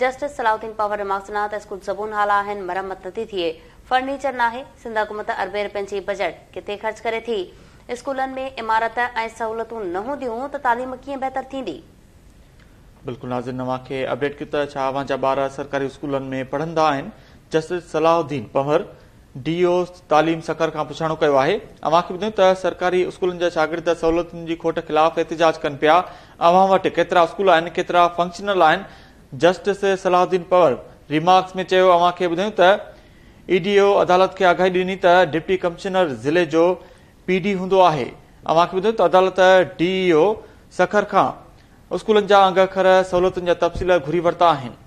justice Salauddin power remarks ॾिना त school ज़बून हाल आहिनि मरम्मत नथी थिए फर्नीचर नाहे सिंध हुकूमत अरबे रुपियनि जी बजट किथे ख़र्च करे थी स्कूलनि में इमारत ऐं सहूलियतूं न हूंदियूं त तालीम कीअं बहितर थींदी बिल्कुलु नाज़िर नवा खे अपडेट कयो त जा ॿार सरकारी स्कूलनि में पढ़ंदा आहिनि जस्टिस सलाहुद्दीन पवर डीओ तालीम सकर खां पुछाणो कयो आहे अवां खे ॿुधायूं त सरकारी स्कूलनि जा शागिर्द सहूलियतुनि जी खोट ख़िलाफ़ एहतिजाज कनि पिया अवां वटि केतिरा स्कूल आहिनि केतिरा फंक्शनल आहिनि जस्टिस सलाहु्दीन पवर रिमार्क्स में चयो अव्हांखे ॿुधायूं त ईडीओ e अदालत खे आगाही ॾिनी त डिप्टी कमिशनर ज़िले जो पी डी हूंदो आहे त अदालत डीईओ e सखर खां स्कूलनि जा अंग अखर सहूलियतुनि जा तफ़सील घुरी वरिता आहिनि